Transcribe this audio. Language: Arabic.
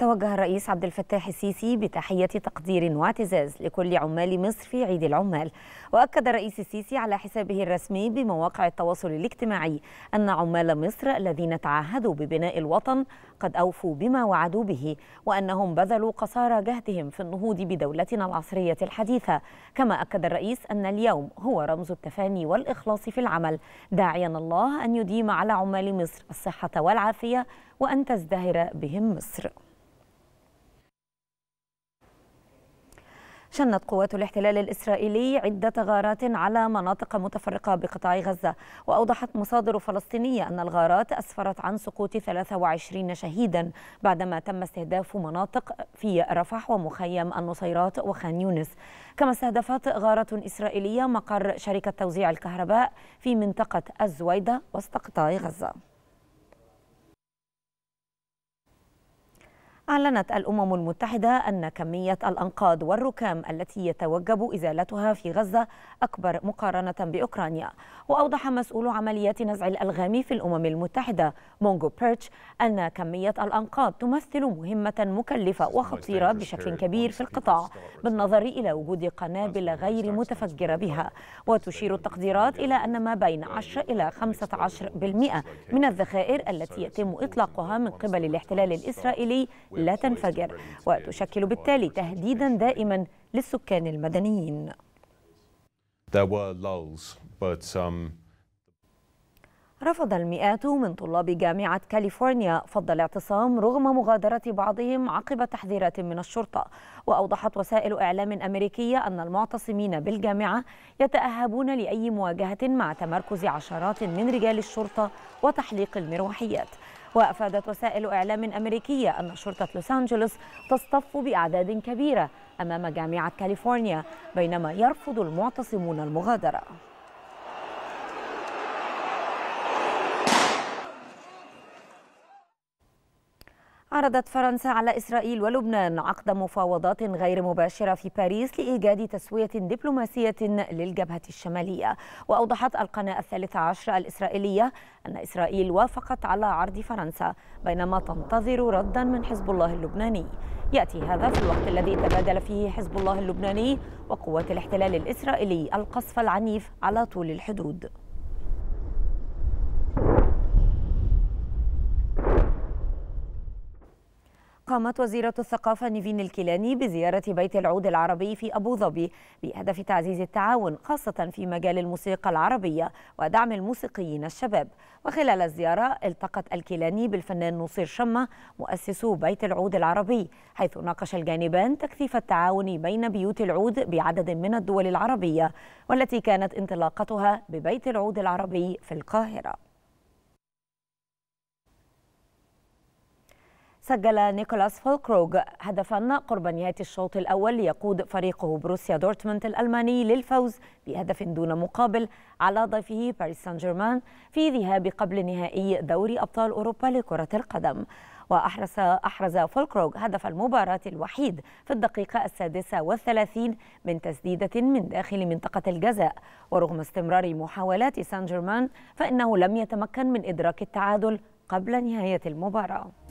توجه الرئيس عبد الفتاح السيسي بتحية تقدير واعتزاز لكل عمال مصر في عيد العمال وأكد الرئيس السيسي على حسابه الرسمي بمواقع التواصل الاجتماعي أن عمال مصر الذين تعهدوا ببناء الوطن قد أوفوا بما وعدوا به وأنهم بذلوا قصارى جهدهم في النهوض بدولتنا العصرية الحديثة كما أكد الرئيس أن اليوم هو رمز التفاني والإخلاص في العمل داعيا الله أن يديم على عمال مصر الصحة والعافية وأن تزدهر بهم مصر شنت قوات الاحتلال الإسرائيلي عدة غارات على مناطق متفرقة بقطاع غزة وأوضحت مصادر فلسطينية أن الغارات أسفرت عن سقوط 23 شهيدا بعدما تم استهداف مناطق في رفح ومخيم النصيرات وخان يونس كما استهدفت غارة إسرائيلية مقر شركة توزيع الكهرباء في منطقة الزويدة وسط قطاع غزة أعلنت الأمم المتحدة أن كمية الأنقاض والركام التي يتوجب إزالتها في غزة أكبر مقارنة بأوكرانيا وأوضح مسؤول عمليات نزع الألغام في الأمم المتحدة مونغو بيرتش أن كمية الأنقاض تمثل مهمة مكلفة وخطيرة بشكل كبير في القطاع بالنظر إلى وجود قنابل غير متفجرة بها وتشير التقديرات إلى أن ما بين 10 إلى 15% من الذخائر التي يتم إطلاقها من قبل الاحتلال الإسرائيلي لا تنفجر وتشكل بالتالي تهديدا دائما للسكان المدنيين. There were lulls, but um, رفض المئات من طلاب جامعة كاليفورنيا فض الاعتصام رغم مغادرة بعضهم عقب تحذيرات من الشرطة وأوضحت وسائل إعلام أمريكية أن المعتصمين بالجامعة يتأهبون لأي مواجهة مع تمركز عشرات من رجال الشرطة وتحليق المروحيات وأفادت وسائل إعلام أمريكية أن شرطة لوس أنجلوس تصطف بأعداد كبيرة أمام جامعة كاليفورنيا بينما يرفض المعتصمون المغادرة عرضت فرنسا على إسرائيل ولبنان عقد مفاوضات غير مباشرة في باريس لإيجاد تسوية دبلوماسية للجبهة الشمالية وأوضحت القناة الثالثة عشر الإسرائيلية أن إسرائيل وافقت على عرض فرنسا بينما تنتظر ردا من حزب الله اللبناني يأتي هذا في الوقت الذي تبادل فيه حزب الله اللبناني وقوات الاحتلال الإسرائيلي القصف العنيف على طول الحدود قامت وزيرة الثقافة نيفين الكيلاني بزيارة بيت العود العربي في أبو ظبي بهدف تعزيز التعاون خاصة في مجال الموسيقى العربية ودعم الموسيقيين الشباب وخلال الزيارة التقت الكيلاني بالفنان نصير شمة مؤسس بيت العود العربي حيث ناقش الجانبان تكثيف التعاون بين بيوت العود بعدد من الدول العربية والتي كانت انطلاقتها ببيت العود العربي في القاهرة سجل نيكولاس فولكروغ هدفا قرب نهاية الشوط الأول ليقود فريقه بروسيا دورتموند الألماني للفوز بهدف دون مقابل على ضيفه باريس سان جيرمان في ذهاب قبل نهائي دوري أبطال أوروبا لكرة القدم وأحرز أحرز فولكروغ هدف المباراة الوحيد في الدقيقة السادسة والثلاثين من تسديدة من داخل منطقة الجزاء ورغم استمرار محاولات سان جيرمان فإنه لم يتمكن من إدراك التعادل قبل نهاية المباراة